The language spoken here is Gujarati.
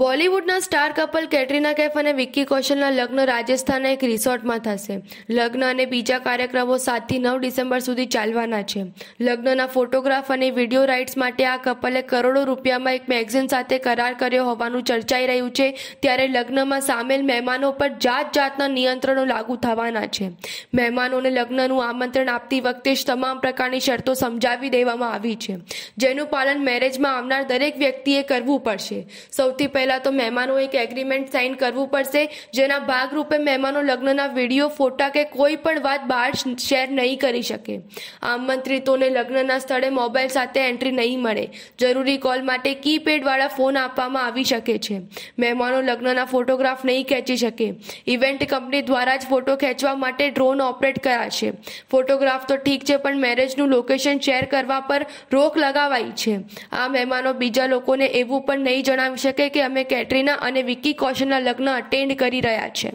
બોલિવૂડના સ્ટાર કપલ કેટરીના કેફ અને વિક્કી કૌશલના લગ્ન રાજસ્થાનના એક રિસોર્ટમાં થશે લગ્ન અને બીજા કાર્યક્રમો સાતથી નવ ડિસેમ્બર સુધી ચાલવાના છે લગ્નના ફોટોગ્રાફ અને વિડીયો રાઇટ્સ માટે આ કપલે કરોડો રૂપિયામાં એક મેગઝીન સાથે કરાર કર્યો હોવાનું ચર્ચાઈ રહ્યું છે ત્યારે લગ્નમાં સામેલ મહેમાનો પર જાત જાતના નિયંત્રણો લાગુ થવાના છે મહેમાનોને લગ્નનું આમંત્રણ આપતી વખતે જ તમામ પ્રકારની શરતો સમજાવી દેવામાં આવી છે જેનું પાલન મેરેજમાં આવનાર દરેક વ્યક્તિએ કરવું પડશે સૌથી પહેલાં તો મહેમાનો એક એગ્રીમેન્ટ સાઇન કરવું પડશે જેના ભાગરૂપે મહેમાનો લગ્નના વિડીયો ફોટા કે કોઈ પણ વાત બહાર શેર નહીં કરી શકે આમંત્રિતોને લગ્નના સ્થળે મોબાઈલ સાથે એન્ટ્રી નહીં મળે જરૂરી કોલ માટે કીપેડવાળા ફોન આપવામાં આવી શકે છે મહેમાનો લગ્નના ફોટોગ્રાફ નહીં ખેંચી શકે ઇવેન્ટ કંપની દ્વારા જ ફોટો ખેંચવા માટે ડ્રોન ઓપરેટ કરાશે ફોટોગ્રાફ તો ઠીક છે પણ મેરેજનું લોકેશન શેર કરવા પર રોક લગાવ બોલાવાઈ છે આ મહેમાનો બીજા લોકોને એવું પણ નહીં જણાવી શકે કે અમે કેટરીના અને વિકી કૌશલના લગ્ન અટેન્ડ કરી રહ્યા છે